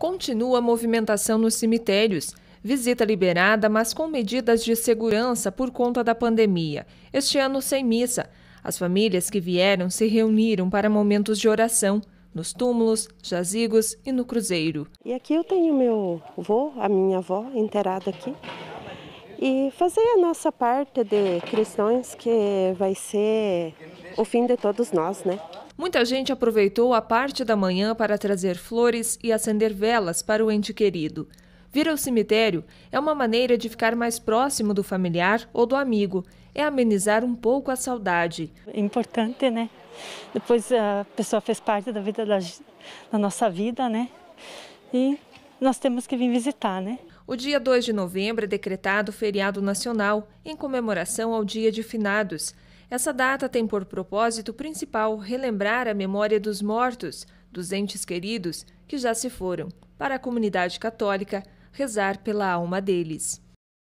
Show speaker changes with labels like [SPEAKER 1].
[SPEAKER 1] Continua a movimentação nos cemitérios. Visita liberada, mas com medidas de segurança por conta da pandemia. Este ano sem missa. As famílias que vieram se reuniram para momentos de oração nos túmulos, jazigos e no cruzeiro.
[SPEAKER 2] E aqui eu tenho meu avô, a minha avó, enterada aqui e fazer a nossa parte de cristãos que vai ser o fim de todos nós, né?
[SPEAKER 1] Muita gente aproveitou a parte da manhã para trazer flores e acender velas para o ente querido. Vir ao cemitério é uma maneira de ficar mais próximo do familiar ou do amigo, é amenizar um pouco a saudade. É importante, né?
[SPEAKER 3] Depois a pessoa fez parte da vida da, da nossa vida, né? E nós temos que vir visitar, né?
[SPEAKER 1] O dia 2 de novembro é decretado feriado nacional em comemoração ao Dia de Finados. Essa data tem por propósito principal relembrar a memória dos mortos, dos entes queridos que já se foram, para a comunidade católica rezar pela alma deles.